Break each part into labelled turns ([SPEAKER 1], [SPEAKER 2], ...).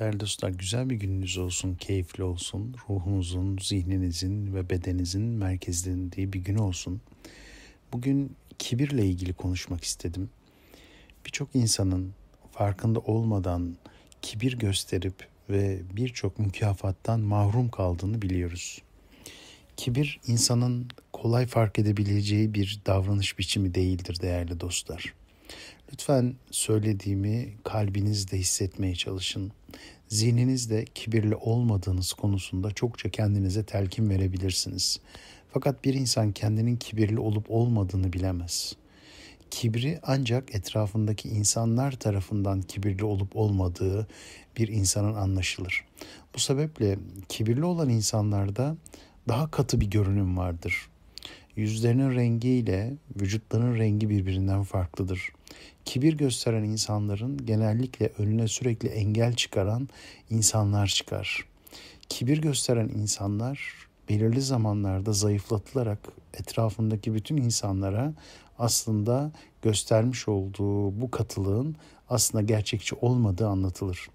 [SPEAKER 1] Değerli dostlar güzel bir gününüz olsun, keyifli olsun. Ruhunuzun, zihninizin ve bedeninizin merkezlendiği bir gün olsun. Bugün kibirle ilgili konuşmak istedim. Birçok insanın farkında olmadan kibir gösterip ve birçok mükafattan mahrum kaldığını biliyoruz. Kibir insanın kolay fark edebileceği bir davranış biçimi değildir değerli dostlar. Lütfen söylediğimi kalbinizde hissetmeye çalışın. Zihninizde kibirli olmadığınız konusunda çokça kendinize telkin verebilirsiniz. Fakat bir insan kendinin kibirli olup olmadığını bilemez. Kibri ancak etrafındaki insanlar tarafından kibirli olup olmadığı bir insanın anlaşılır. Bu sebeple kibirli olan insanlarda daha katı bir görünüm vardır. Yüzlerinin rengi ile vücutlarının rengi birbirinden farklıdır. Kibir gösteren insanların genellikle önüne sürekli engel çıkaran insanlar çıkar. Kibir gösteren insanlar belirli zamanlarda zayıflatılarak etrafındaki bütün insanlara aslında göstermiş olduğu bu katılığın aslında gerçekçi olmadığı anlatılır.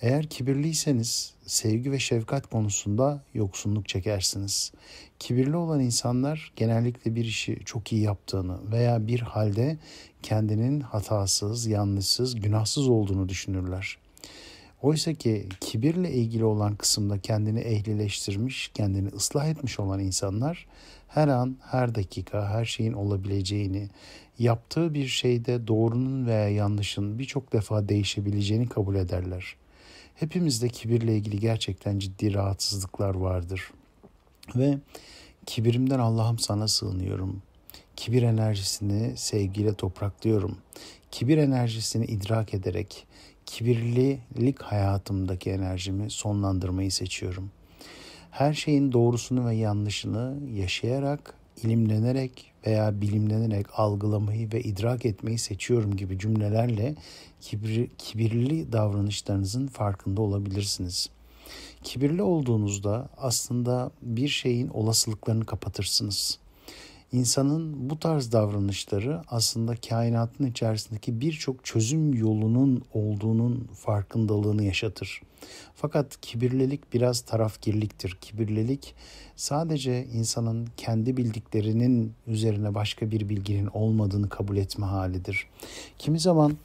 [SPEAKER 1] Eğer kibirliyseniz sevgi ve şefkat konusunda yoksunluk çekersiniz. Kibirli olan insanlar genellikle bir işi çok iyi yaptığını veya bir halde kendinin hatasız, yanlışsız, günahsız olduğunu düşünürler. Oysa ki kibirle ilgili olan kısımda kendini ehlileştirmiş, kendini ıslah etmiş olan insanlar her an, her dakika her şeyin olabileceğini, yaptığı bir şeyde doğrunun veya yanlışın birçok defa değişebileceğini kabul ederler. Hepimizde kibirle ilgili gerçekten ciddi rahatsızlıklar vardır. Ve kibirimden Allah'ım sana sığınıyorum. Kibir enerjisini sevgiyle topraklıyorum. Kibir enerjisini idrak ederek kibirlilik hayatımdaki enerjimi sonlandırmayı seçiyorum. Her şeyin doğrusunu ve yanlışını yaşayarak ilimlenerek veya bilimlenerek algılamayı ve idrak etmeyi seçiyorum gibi cümlelerle kibir, kibirli davranışlarınızın farkında olabilirsiniz. Kibirli olduğunuzda aslında bir şeyin olasılıklarını kapatırsınız. İnsanın bu tarz davranışları aslında kainatın içerisindeki birçok çözüm yolunun olduğunun farkındalığını yaşatır.'' Fakat kibirlilik biraz tarafgirliktir. Kibirlilik sadece insanın kendi bildiklerinin üzerine başka bir bilginin olmadığını kabul etme halidir. Kimi zaman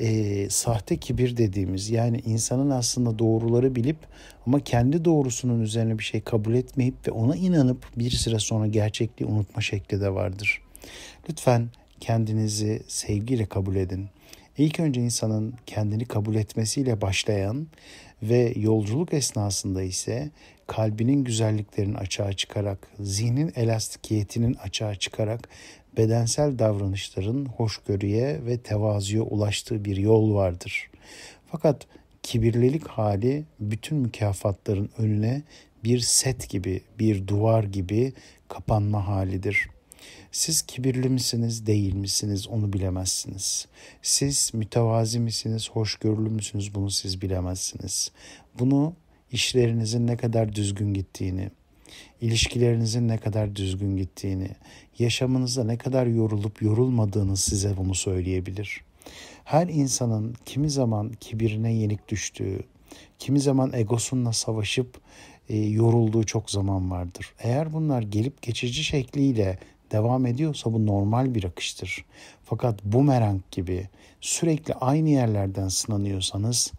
[SPEAKER 1] e, sahte kibir dediğimiz yani insanın aslında doğruları bilip ama kendi doğrusunun üzerine bir şey kabul etmeyip ve ona inanıp bir süre sonra gerçekliği unutma şekli de vardır. Lütfen kendinizi sevgiyle kabul edin. İlk önce insanın kendini kabul etmesiyle başlayan ve yolculuk esnasında ise kalbinin güzelliklerini açığa çıkarak, zihnin elastikiyetinin açığa çıkarak bedensel davranışların hoşgörüye ve tevazuya ulaştığı bir yol vardır. Fakat kibirlilik hali bütün mükafatların önüne bir set gibi, bir duvar gibi kapanma halidir.'' Siz kibirli misiniz, değil misiniz onu bilemezsiniz. Siz mütevazi misiniz, hoşgörülü müsünüz bunu siz bilemezsiniz. Bunu işlerinizin ne kadar düzgün gittiğini, ilişkilerinizin ne kadar düzgün gittiğini, yaşamınızda ne kadar yorulup yorulmadığını size bunu söyleyebilir. Her insanın kimi zaman kibirine yenik düştüğü, kimi zaman egosunla savaşıp e, yorulduğu çok zaman vardır. Eğer bunlar gelip geçici şekliyle devam ediyorsa bu normal bir akıştır. Fakat bumerang gibi sürekli aynı yerlerden sınanıyorsanız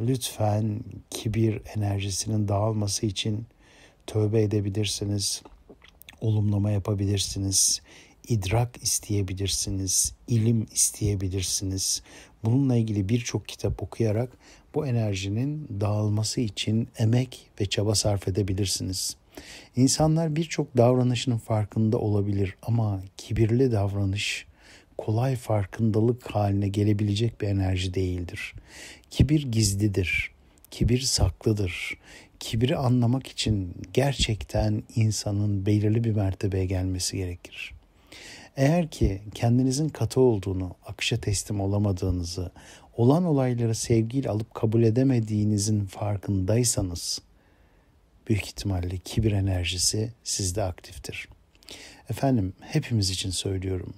[SPEAKER 1] lütfen kibir enerjisinin dağılması için tövbe edebilirsiniz. Olumlama yapabilirsiniz. idrak isteyebilirsiniz, ilim isteyebilirsiniz. Bununla ilgili birçok kitap okuyarak bu enerjinin dağılması için emek ve çaba sarf edebilirsiniz. İnsanlar birçok davranışının farkında olabilir ama kibirli davranış kolay farkındalık haline gelebilecek bir enerji değildir. Kibir gizlidir. Kibir saklıdır. Kibiri anlamak için gerçekten insanın belirli bir mertebeye gelmesi gerekir. Eğer ki kendinizin katı olduğunu, akışa teslim olamadığınızı, olan olayları sevgiyle alıp kabul edemediğinizin farkındaysanız büyük ihtimalle kibir enerjisi sizde aktiftir. Efendim hepimiz için söylüyorum.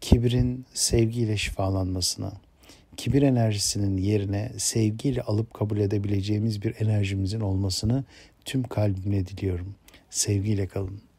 [SPEAKER 1] Kibirin sevgiyle şifalanmasına, kibir enerjisinin yerine sevgiyle alıp kabul edebileceğimiz bir enerjimizin olmasını tüm kalbimle diliyorum. Sevgiyle kalın.